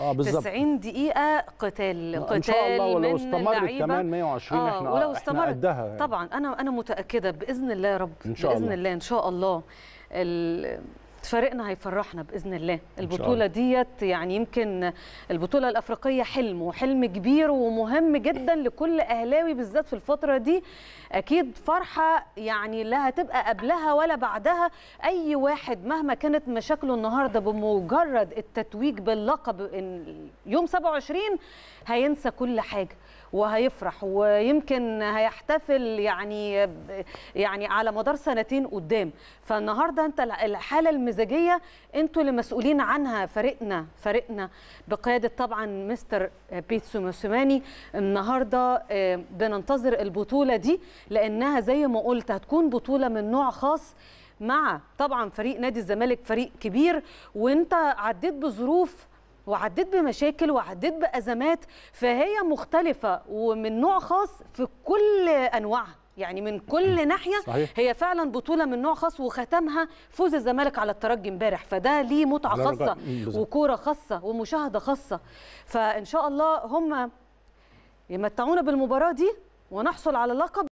واحد آه 90 دقيقه قتال قتال ان شاء الله ولو استمرت كمان 120 آه احنا ولو استمرت احنا قدها يعني. طبعا انا انا متاكده باذن الله يا رب إن شاء باذن الله. الله ان شاء الله فريقنا هيفرحنا باذن الله البطوله ديت يعني يمكن البطوله الافريقيه حلم وحلم كبير ومهم جدا لكل اهلاوي بالذات في الفتره دي اكيد فرحه يعني لا هتبقى قبلها ولا بعدها اي واحد مهما كانت مشاكله النهارده بمجرد التتويج باللقب يوم 27 هينسى كل حاجه وهيفرح ويمكن هيحتفل يعني يعني على مدار سنتين قدام فالنهارده انت الحاله المز... النموذجيه انتوا اللي مسؤولين عنها فريقنا فريقنا بقياده طبعا مستر بيتسو موسيماني النهارده آه، بننتظر البطوله دي لانها زي ما قلت هتكون بطوله من نوع خاص مع طبعا فريق نادي الزمالك فريق كبير وانت عديت بظروف وعديت بمشاكل وعديت بازمات فهي مختلفه ومن نوع خاص في كل انواعها يعني من كل ناحيه صحيح. هي فعلا بطوله من نوع خاص وختمها فوز الزمالك على الترجي امبارح فده ليه متعه خاصه وكوره خاصه ومشاهده خاصه فان شاء الله هم يمتعونا بالمباراه دي ونحصل على لقب